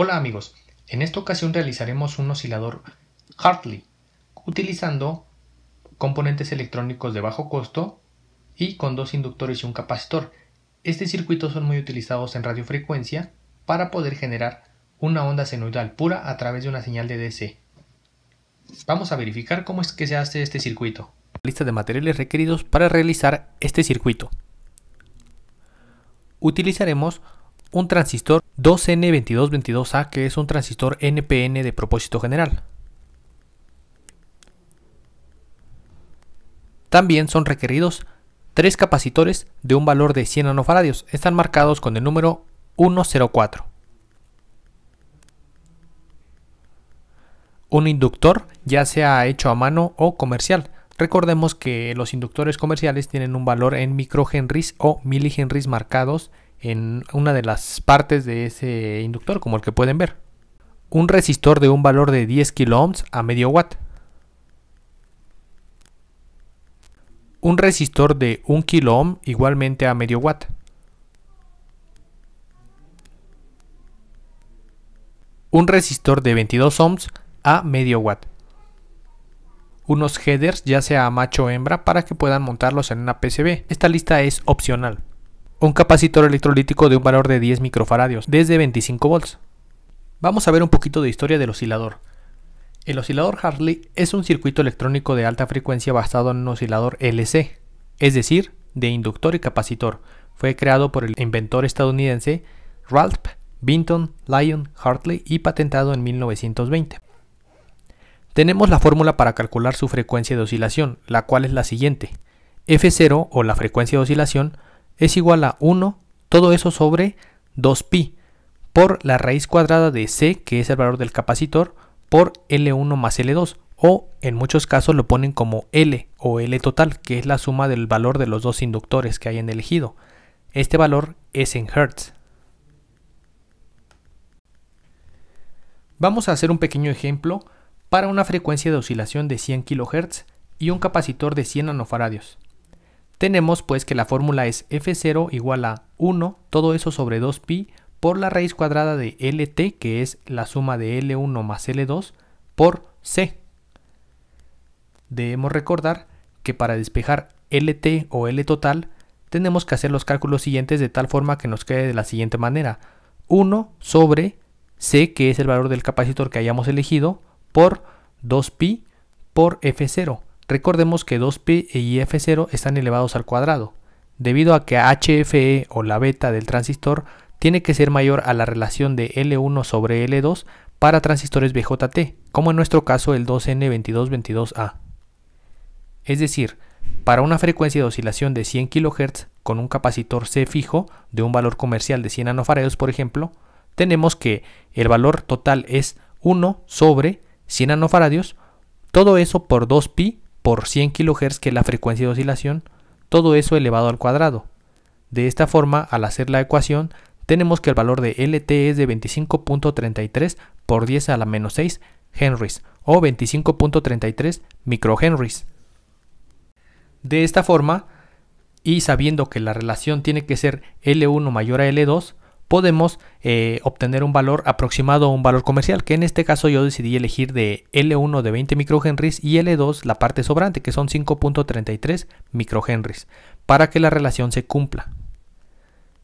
Hola amigos, en esta ocasión realizaremos un oscilador Hartley utilizando componentes electrónicos de bajo costo y con dos inductores y un capacitor. Este circuito son muy utilizados en radiofrecuencia para poder generar una onda senoidal pura a través de una señal de DC. Vamos a verificar cómo es que se hace este circuito. Lista de materiales requeridos para realizar este circuito. Utilizaremos un transistor 2N2222A que es un transistor NPN de propósito general. También son requeridos tres capacitores de un valor de 100 nanofaradios. Están marcados con el número 104. Un inductor, ya sea hecho a mano o comercial. Recordemos que los inductores comerciales tienen un valor en microhenries o milihenries marcados en una de las partes de ese inductor, como el que pueden ver. Un resistor de un valor de 10 kΩ a medio watt. Un resistor de 1 kΩ igualmente a medio watt. Un resistor de 22 ohms a medio watt. Unos headers ya sea macho o hembra para que puedan montarlos en una PCB. Esta lista es opcional un capacitor electrolítico de un valor de 10 microfaradios, desde 25 volts. Vamos a ver un poquito de historia del oscilador. El oscilador Hartley es un circuito electrónico de alta frecuencia basado en un oscilador LC, es decir, de inductor y capacitor. Fue creado por el inventor estadounidense Ralph Binton Lyon Hartley y patentado en 1920. Tenemos la fórmula para calcular su frecuencia de oscilación, la cual es la siguiente. F0 o la frecuencia de oscilación es igual a 1, todo eso sobre 2pi, por la raíz cuadrada de C, que es el valor del capacitor, por L1 más L2, o en muchos casos lo ponen como L o L total, que es la suma del valor de los dos inductores que hayan elegido. Este valor es en Hertz. Vamos a hacer un pequeño ejemplo para una frecuencia de oscilación de 100 kHz y un capacitor de 100 nanofaradios. Tenemos pues que la fórmula es f0 igual a 1, todo eso sobre 2pi, por la raíz cuadrada de lt, que es la suma de l1 más l2, por c. Debemos recordar que para despejar lt o l total, tenemos que hacer los cálculos siguientes de tal forma que nos quede de la siguiente manera. 1 sobre c, que es el valor del capacitor que hayamos elegido, por 2pi por f0. Recordemos que 2 p y f0 están elevados al cuadrado, debido a que HFE o la beta del transistor tiene que ser mayor a la relación de L1 sobre L2 para transistores BJT, como en nuestro caso el 2N2222A. Es decir, para una frecuencia de oscilación de 100 kHz con un capacitor C fijo de un valor comercial de 100 nanofaradios, por ejemplo, tenemos que el valor total es 1 sobre 100 nanofaradios, todo eso por 2pi por 100 kHz, que es la frecuencia de oscilación, todo eso elevado al cuadrado. De esta forma, al hacer la ecuación, tenemos que el valor de LT es de 25.33 por 10 a la menos 6 henrys o 25.33 microhenrys. De esta forma, y sabiendo que la relación tiene que ser L1 mayor a L2, podemos eh, obtener un valor aproximado a un valor comercial, que en este caso yo decidí elegir de L1 de 20 microhenries y L2 la parte sobrante, que son 5.33 microhenries, para que la relación se cumpla.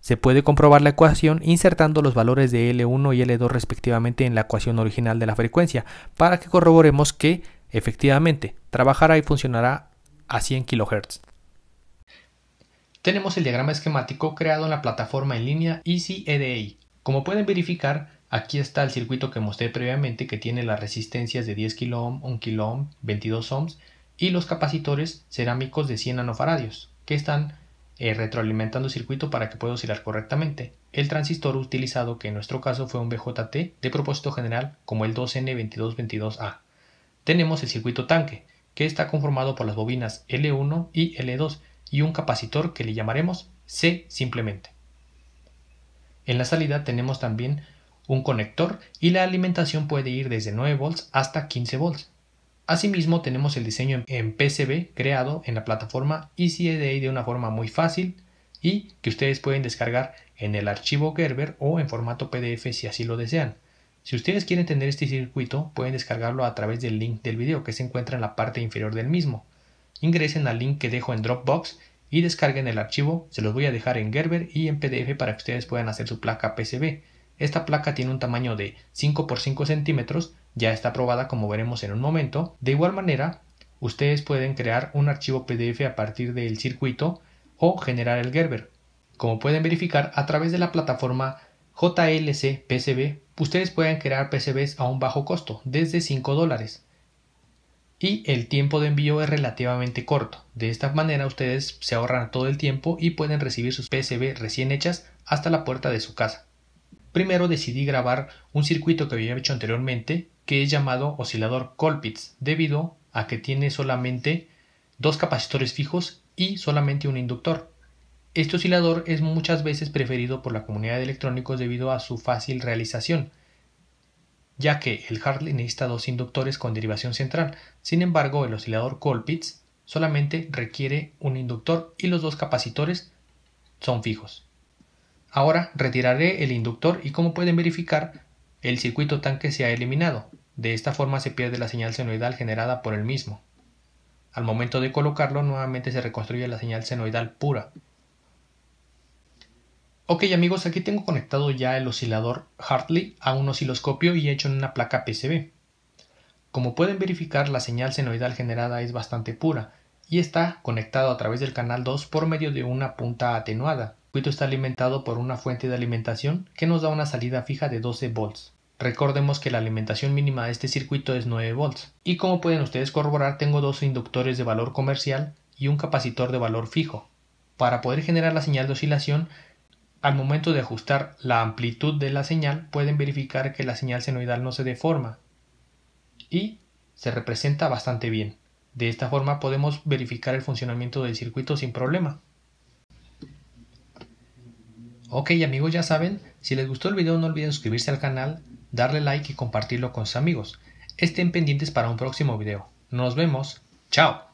Se puede comprobar la ecuación insertando los valores de L1 y L2 respectivamente en la ecuación original de la frecuencia, para que corroboremos que, efectivamente, trabajará y funcionará a 100 kHz tenemos el diagrama esquemático creado en la plataforma en línea Easy e Como pueden verificar, aquí está el circuito que mostré previamente que tiene las resistencias de 10 kilo 1 kΩ, 22 ohms y los capacitores cerámicos de 100 nanofaradios que están eh, retroalimentando el circuito para que pueda oscilar correctamente. El transistor utilizado, que en nuestro caso fue un BJT de propósito general como el 2N2222A. Tenemos el circuito tanque, que está conformado por las bobinas L1 y L2 y un capacitor que le llamaremos C simplemente. En la salida tenemos también un conector y la alimentación puede ir desde 9 volts hasta 15 volts. Asimismo tenemos el diseño en PCB creado en la plataforma ECDI de una forma muy fácil y que ustedes pueden descargar en el archivo Gerber o en formato PDF si así lo desean. Si ustedes quieren tener este circuito, pueden descargarlo a través del link del video que se encuentra en la parte inferior del mismo ingresen al link que dejo en Dropbox y descarguen el archivo, se los voy a dejar en Gerber y en PDF para que ustedes puedan hacer su placa PCB. Esta placa tiene un tamaño de 5 x 5 centímetros, ya está aprobada como veremos en un momento. De igual manera, ustedes pueden crear un archivo PDF a partir del circuito o generar el Gerber. Como pueden verificar, a través de la plataforma JLC ustedes pueden crear PCBs a un bajo costo, desde 5 dólares y el tiempo de envío es relativamente corto. De esta manera ustedes se ahorran todo el tiempo y pueden recibir sus PCB recién hechas hasta la puerta de su casa. Primero decidí grabar un circuito que había hecho anteriormente que es llamado oscilador Colpitts debido a que tiene solamente dos capacitores fijos y solamente un inductor. Este oscilador es muchas veces preferido por la comunidad de electrónicos debido a su fácil realización ya que el Hartley necesita dos inductores con derivación central. Sin embargo, el oscilador Colpitts solamente requiere un inductor y los dos capacitores son fijos. Ahora retiraré el inductor y como pueden verificar, el circuito tanque se ha eliminado. De esta forma se pierde la señal senoidal generada por el mismo. Al momento de colocarlo, nuevamente se reconstruye la señal senoidal pura, Ok amigos, aquí tengo conectado ya el oscilador Hartley a un osciloscopio y hecho en una placa PCB. Como pueden verificar, la señal senoidal generada es bastante pura y está conectado a través del canal 2 por medio de una punta atenuada. El circuito está alimentado por una fuente de alimentación que nos da una salida fija de 12 volts. Recordemos que la alimentación mínima de este circuito es 9 volts. Y como pueden ustedes corroborar, tengo dos inductores de valor comercial y un capacitor de valor fijo. Para poder generar la señal de oscilación, al momento de ajustar la amplitud de la señal, pueden verificar que la señal senoidal no se deforma y se representa bastante bien. De esta forma podemos verificar el funcionamiento del circuito sin problema. Ok amigos, ya saben, si les gustó el video no olviden suscribirse al canal, darle like y compartirlo con sus amigos. Estén pendientes para un próximo video. Nos vemos. Chao.